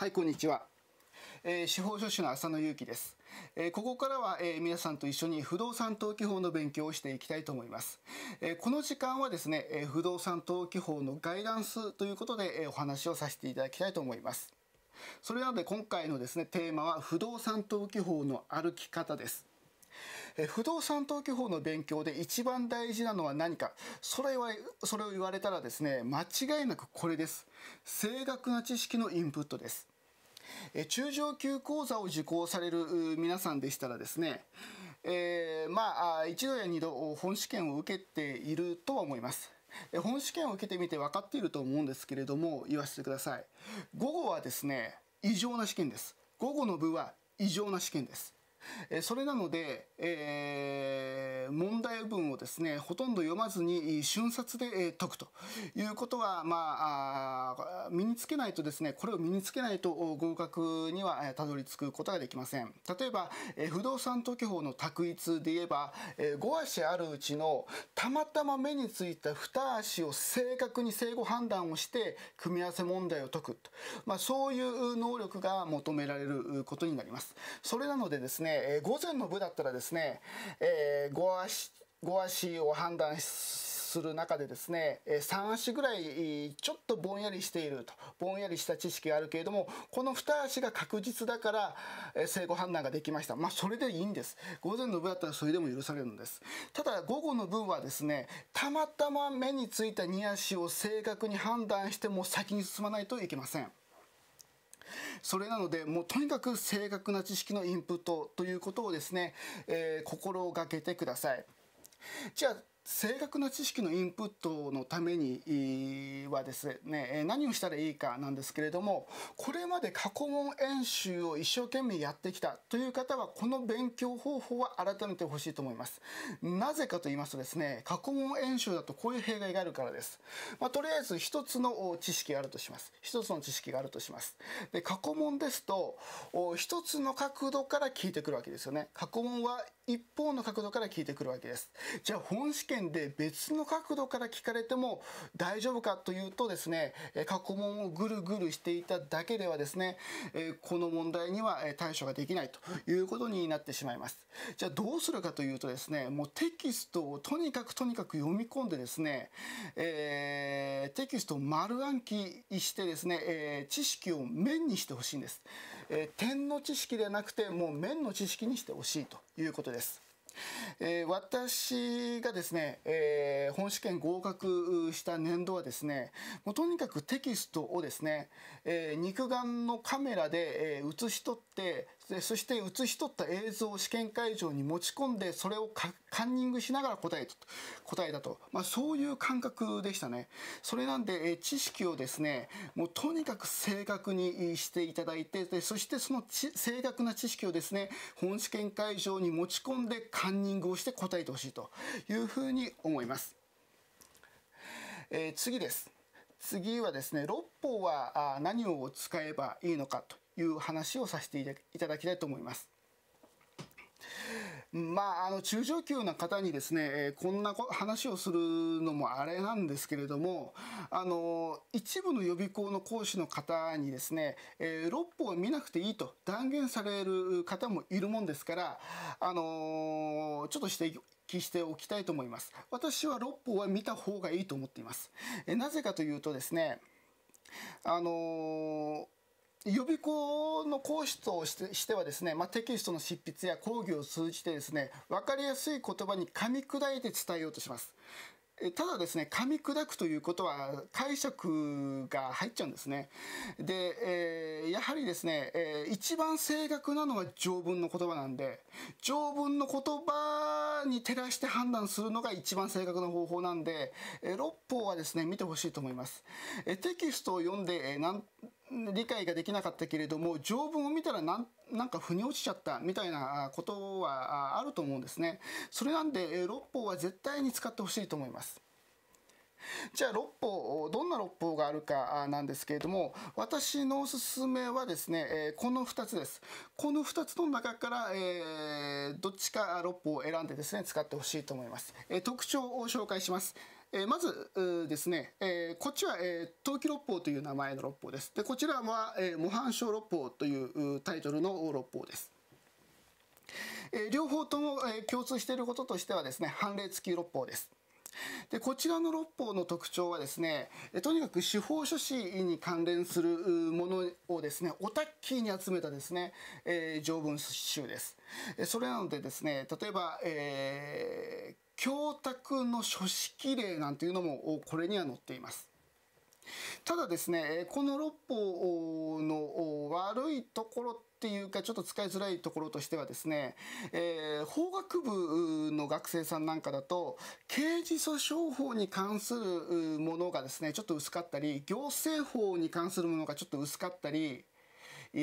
はい、こんにちは。えー、司法書士の浅野祐希です、えー、ここからは、えー、皆さんと一緒に不動産登記法の勉強をしていきたいと思います、えこの時間はですね、え不動産登記法のガイダンスということで、えお話をさせていただきたいと思いますそれなので今回のですねテーマは不動産登記法の歩き方ですえ不動産登記法の勉強で一番大事なのは何かそれはそれを言われたらですね間違いなくこれです正確な知識のインプットですえ中上級講座を受講される皆さんでしたらですね、えー、まあ一度や二度本試験を受けているとは思います本試験を受けてみて分かっていると思うんですけれども言わせてください午後はですね異常な試験です午後の部は異常な試験ですえそれなので、えー、問題文をですねほとんど読まずに瞬殺で、え解くということはまあ身につけないとですね、これを身につけないと合格にはたどり着くことができません。例えば、え不動産登記法の択一で言えば、え5足あるうちのたまたま目についた2足を正確に正誤判断をして組み合わせ問題を解くと、まあ、そういう能力が求められることになります。それなのでですね、え午前の部だったらですね、えー、5足、5足を判断すする中でですね、3足ぐらいちょっとぼんやりしていると、ぼんやりした知識があるけれども、この2足が確実だから、正誤判断ができました。まあ、それでいいんです。午前の部だったらそれでも許されるんです。ただ、午後の部はですね、たまたま目についた2足を正確に判断しても先に進まないといけません。それなので、もうとにかく正確な知識のインプットということをですね、えー、心がけてください。じゃあ、正確な知識のインプットのためにはですね何をしたらいいかなんですけれどもこれまで過去問演習を一生懸命やってきたという方はこの勉強方法は改めてほしいと思いますなぜかと言いますとですね過去問演習だとこういう弊害があるからです、まあ、とりあえず一つの知識があるとします一つの知識があるとしますで過去問ですと一つの角度から聞いてくるわけですよね過去問は一方の角度から聞いてくるわけです。じゃあ本試験で別の角度から聞かれても大丈夫かというとですね、過去問をぐるぐるしていただけではですね、この問題には対処ができないということになってしまいます。じゃあどうするかというとですね、もうテキストをとにかくとにかく読み込んでですね、えー、テキストを丸暗記してですね、えー、知識を面にしてほしいんです。えー、点の知識でなくてもう面の知識にしてほしいということです。えー、私がですね、えー、本試験合格した年度はですね、もうとにかくテキストをですね、えー、肉眼のカメラで、えー、写し取って、そして写し取った映像を試験会場に持ち込んで、それをカンニングしながら答えたと、答えたと。まあ、そういう感覚でしたね。それなんで、え知識をですね、もうとにかく正確にしていただいて、でそしてその正確な知識をですね、本試験会場に持ち込んでカンニングをして答えてほしいというふうに思います。えー、次です。次はですね、六法は何を使えばいいのかという話をさせていただきたいと思います。まあ、あの中上級な方にですね、えー、こんな話をするのもあれなんですけれども、あの一部の予備校の講師の方にですね、えー、六法は見なくていいと断言される方もいるもんですから、あのー、ちょっと指摘しておきたいと思います。私は六法は見た方がいいと思っています。えなぜかというとですね、あのー予備校の講師としてはですね、まあ、テキストの執筆や講義を通じてですね分かりやすい言葉に噛み砕いて伝えようとしますただですね噛み砕くということは解釈が入っちゃうんですねで、えー、やはりですね、えー、一番正確なのは条文の言葉なんで条文の言葉に照らして判断するのが一番正確な方法なんで、えー、六法はですね見てほしいと思います、えー、テキストを読んで、えー理解ができなかったけれども条文を見たらなんなんか腑に落ちちゃったみたいなことはあると思うんですね。それなんで六法は絶対に使ってほしいと思います。じゃあ六法どんな六法があるかなんですけれども私のおすすめはですねこの2つですこの2つの中から、えー、どっちか六法を選んでですね使ってほしいと思います特徴を紹介しますえー、まずですね、えー、こっちは、えー、東記六法という名前の六法です。で、こちらは、えー、模範小六法といううタイトルの六法です。えー、両方とも、えー、共通していることとしてはですね、判例付き六法です。でこちらの六法の特徴はですねとにかく司法書士に関連するものをですねオタッキーに集めたですね、えー、条文集ですそれなのでですね例えば、えー教託の書式例なんていうのもこれには載っています。ただですね、この六法の悪いところっていうか、ちょっと使いづらいところとしてはですね、えー、法学部の学生さんなんかだと、刑事訴訟法に関するものがですね、ちょっと薄かったり、行政法に関するものがちょっと薄かったり、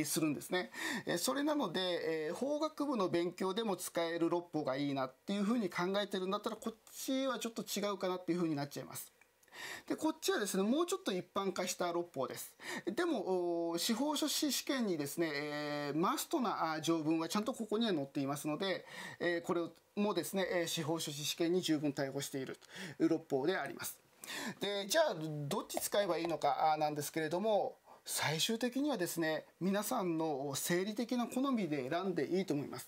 するんですね。それなので、え法学部の勉強でも使える六法がいいなっていうふうに考えてるんだったら、こっちはちょっと違うかなっていうふうになっちゃいます。で、こっちはですね、もうちょっと一般化した六法です。でも、司法書士試験にですね、えー、マストな条文はちゃんとここには載っていますので、えー、これもですね、司法書士試験に十分対応している六法であります。で、じゃあ、どっち使えばいいのかなんですけれども、最終的にはですね皆さんの生理的な好みで選んでいいと思います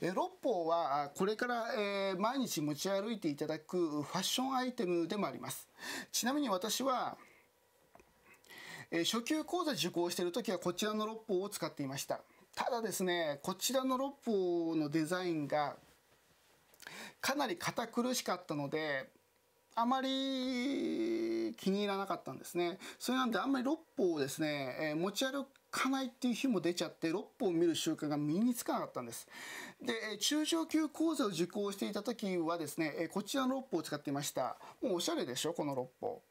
え六方はこれから、え毎日持ち歩いていただくファッションアイテムでもありますちなみに私はえ初級講座受講している時はこちらの六方を使っていましたただですねこちらの六方のデザインがかなり堅苦しかったのであまり気に入らなかったんですね。それなんであんまり六歩をですね、えー、持ち歩かないっていう日も出ちゃって、六歩を見る習慣が身につかなかったんです。で、中上級講座を受講していた時はですね、こちらの六歩を使っていました。もうおしゃれでしょ、この六歩。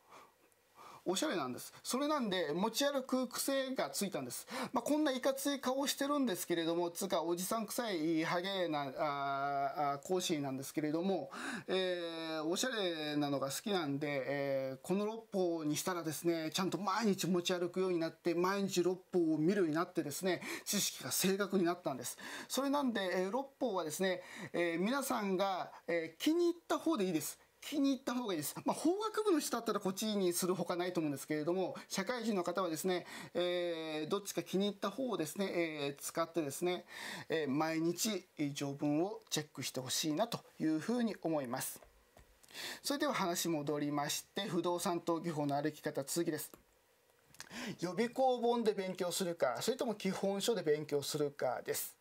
おしゃれなんです。それなんで、持ち歩く癖がついたんです。まあ、こんないかつい顔してるんですけれども、つうか、おじさん臭いハゲな、ああ講師なんですけれども、えー、おしゃれなのが好きなんで、えー、この六歩にしたらですね、ちゃんと毎日持ち歩くようになって、毎日六歩を見るようになってですね、知識が正確になったんです。それなんで、えー、六歩はですね、えー、皆さんが、えー、気に入った方でいいです。気に入った方がいいです。まあ、法学部の人だったらこっちにするほかないと思うんですけれども、社会人の方はですね、えー、どっちか気に入った方をですね、えー、使ってですね、えー、毎日条文をチェックしてほしいなというふうに思います。それでは話戻りまして、不動産登記法の歩き方続きです。予備校本で勉強するか、それとも基本書で勉強するかです。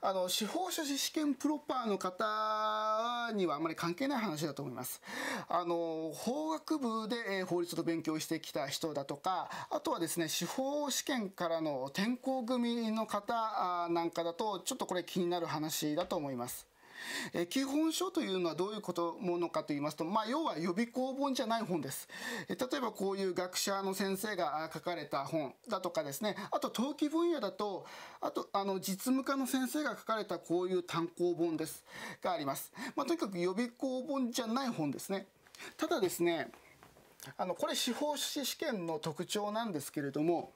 あの、司法書士試験プロパーの方にはあんまり関係ない話だと思います。あの、法学部で法律の勉強してきた人だとか、あとはですね、司法試験からの転校組の方なんかだと、ちょっとこれ気になる話だと思います。え基本書というのはどういうことものかと言いますと、まあ、要は予備校本じゃない本です、え例えばこういう学者の先生が書かれた本だとかですねあと登記分野だとあとあの実務家の先生が書かれたこういう単行本ですがあります、まあ、とにかく予備校本じゃない本ですねただですねあのこれ司法試験の特徴なんですけれども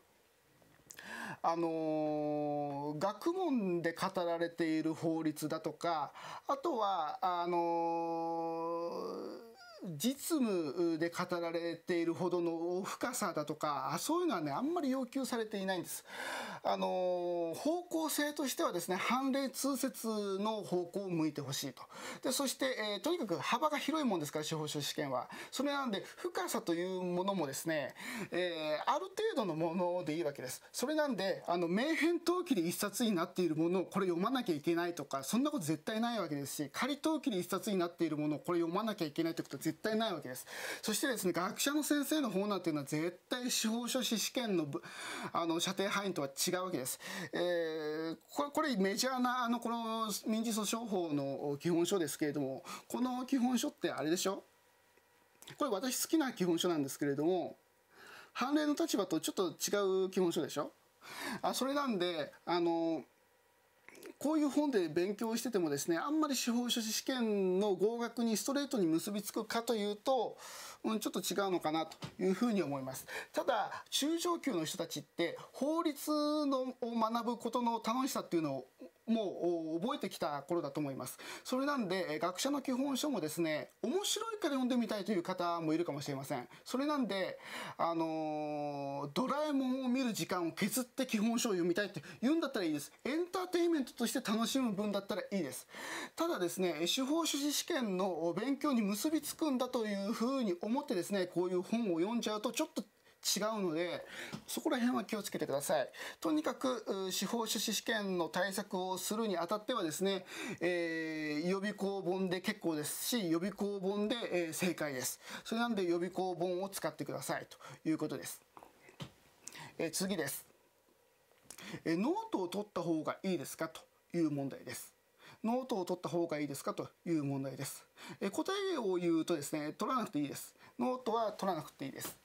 あの学問で語られている法律だとかあとはあの実務で語られているほどの深さだとかそういうのはねあんまり要求されていないんです。あの方向性としてはですね判例通説の方向を向いてほしいとでそして、えー、とにかく幅が広いもんですから司法書試験はそれなんで深さというものもですね、えー、ある程度のものでいいわけですそれなんであの名変登記で一冊になっているものをこれ読まなきゃいけないとかそんなこと絶対ないわけですし仮登記で一冊になっているものをこれ読まなきゃいけないってことは絶対絶対ないわけです。そしてですね、学者の先生の方なんていうのは絶対司法書士試験のあの射程範囲とは違うわけです。えー、これこれメジャーなあのこの民事訴訟法の基本書ですけれども、この基本書ってあれでしょこれ私好きな基本書なんですけれども、判例の立場とちょっと違う基本書でしょあそれなんで、あの、こういう本で勉強しててもですねあんまり司法書士試験の合格にストレートに結びつくかというと、うん、ちょっと違うのかなというふうに思いますただ中上級の人たちって法律のを学ぶことの楽しさっていうのをもう覚えてきた頃だと思います。それなんで、学者の基本書もですね、面白いから読んでみたいという方もいるかもしれません。それなんで、あのー、ドラえもんを見る時間を削って基本書を読みたいって言うんだったらいいです。エンターテインメントとして楽しむ分だったらいいです。ただですね、司法書士試験の勉強に結びつくんだというふうに思ってですね、こういう本を読んじゃうとちょっと違うので、そこら辺は気をつけてください。とにかく、司法書士試験の対策をするにあたってはですね、えー、予備校本で結構ですし、予備校本で、えー、正解です。それなんで予備校本を使ってくださいということです。えー、次です。えノートを取った方がいいですかという問題です。ノートを取った方がいいですかという問題です。え答えを言うとですね、取らなくていいです。ノートは取らなくていいです。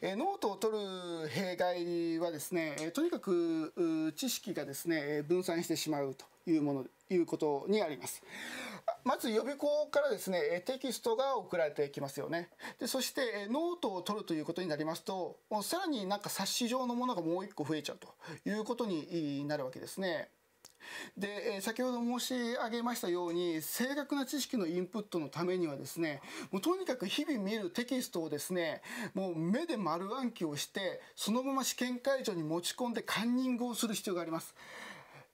えノートを取る弊害はですね、とにかく知識がですね、分散してしまうというもの、いうことにあります。まず予備校からですね、テキストが送られてきますよね。でそして、ノートを取るということになりますと、さらになんか冊子状のものがもう一個増えちゃうということになるわけですね。で、え先ほど申し上げましたように正確な知識のインプットのためにはですねもうとにかく日々見えるテキストをですねもう目で丸暗記をしてそのまま試験会場に持ち込んでカンニングをする必要があります。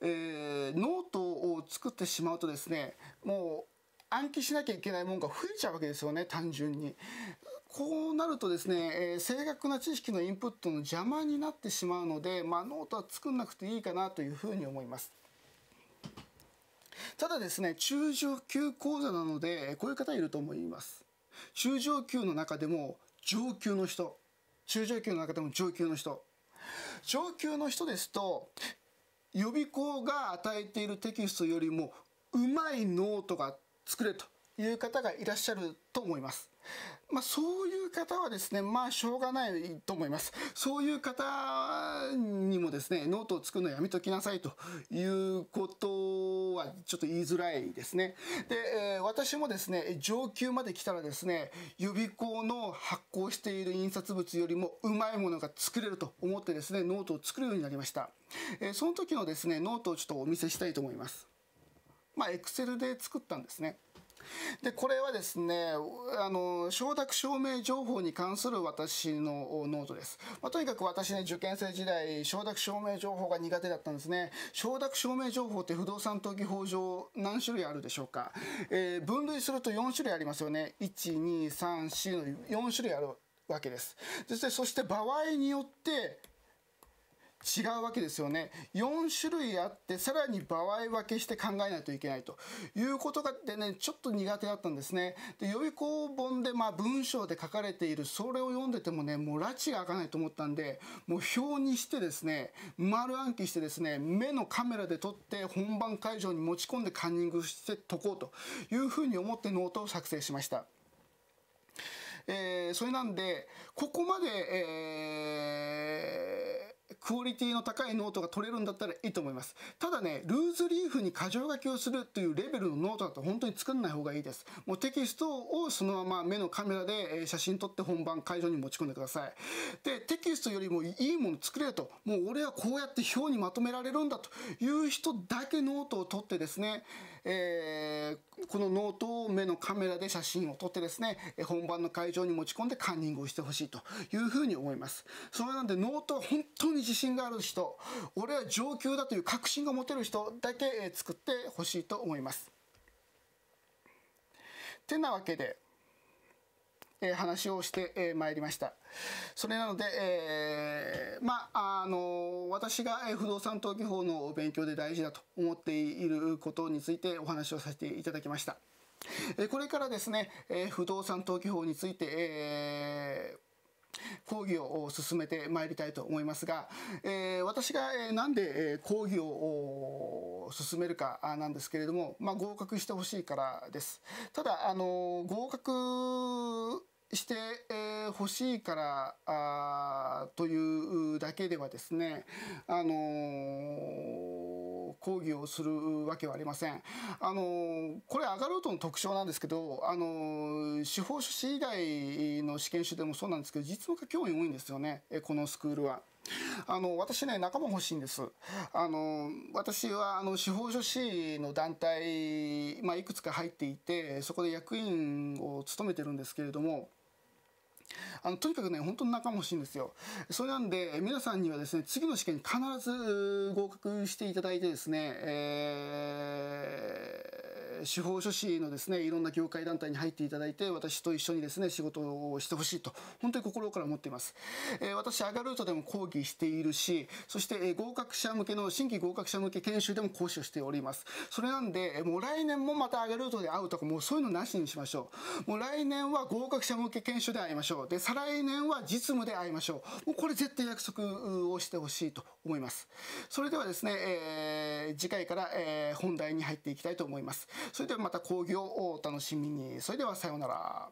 えー、ノートを作ってしまうとですねもう暗記しなきゃいけないものが増えちゃうわけですよね単純に。こうなるとですね、えー、正確な知識のインプットの邪魔になってしまうので、まあ、ノートは作んなくていいかなというふうに思います。ただですね、中上級講座なので、こういう方いると思います。中上級の中でも上級の人、中上級の中でも上級の人、上級の人ですと、予備校が与えているテキストよりも、うまいノートが作れという方がいらっしゃると思います。まあ、そういう方はですね、まあ、しょうがないと思います。そういう方にもですね、ノートを作るのやめときなさいということはちょっと言いづらいですね。で、えー、私もですね、上級まで来たらですね、予備校の発行している印刷物よりもうまいものが作れると思ってですね、ノートを作るようになりました。えー、その時のですね、ノートをちょっとお見せしたいと思います。まあ、Excel で作ったんですね。でこれはですねあの承諾証明情報に関する私のノートです、まあ、とにかく私ね受験生時代承諾証明情報が苦手だったんですね承諾証明情報って不動産登記法上何種類あるでしょうか、えー、分類すると4種類ありますよね1234の4種類あるわけですそしてそして場合によって違うわけですよね。4種類あって、さらに場合分けして考えないといけないということがでね、ちょっと苦手だったんですね。で、予備校本で、まあ、文章で書かれている、それを読んでてもね、もう拉致が開かないと思ったんで、もう表にしてですね、丸暗記してですね、目のカメラで撮って本番会場に持ち込んでカンニングして解こうというふうに思ってノートを作成しました。えー、それなんで、ここまで、えークオリティの高いノートが取れるんだったらいいと思います。ただね、ルーズリーフに箇条書きをするというレベルのノートだと本当に作んない方がいいです。もうテキストをそのまま目のカメラで写真撮って本番会場に持ち込んでください。で、テキストよりもいいもの作れると、もう俺はこうやって表にまとめられるんだという人だけノートを取ってですね、えー、このノートを目のカメラで写真を撮ってですね、本番の会場に持ち込んでカンニングをしてほしいというふうに思います。それなんでノートは本当に自信がある人、俺は上級だという確信が持てる人だけ作ってほしいと思います。てなわけで、え話をしてまいりました。それなので、えー、まあ、あの、私が不動産登記法の勉強で大事だと思っていることについてお話をさせていただきました。これからですね、不動産登記法について、え講義を進めてまいりたいと思いますが、えー、私が、えー、なんで、えー、講義を進めるかなんですけれども、まあ、合格してほしいからです。ただ、あのー、合格してほ、えー、しいからあというだけではですね、あのー抗議をするわけはありません。あのこれアガルートの特徴なんですけどあの司法書士以外の試験種でもそうなんですけど実務家教員多いんですよねこのスクールは。あの私ね仲間欲しいんですあの私はあの司法書士の団体、まあ、いくつか入っていてそこで役員を務めてるんですけれどもあのとにかくね、本当に仲間欲しいんですよ。それなんで、皆さんにはですね、次の試験に必ず合格していただいてですね、えー司法書士のですねいろんな業界団体に入っていただいて私と一緒にですね仕事をしてほしいと本当に心から思っています、えー、私アガルートでも講義しているしそして、えー、合格者向けの新規合格者向け研修でも講師をしておりますそれなんで、えもう来年もまたアガルートで会うとかもうそういうのなしにしましょうもう来年は合格者向け研修で会いましょうで再来年は実務で会いましょうもうこれ絶対約束をしてほしいと思いますそれではですね、えー、次回から、えー、本題に入っていきたいと思いますそれではまた講義をお楽しみにそれではさようなら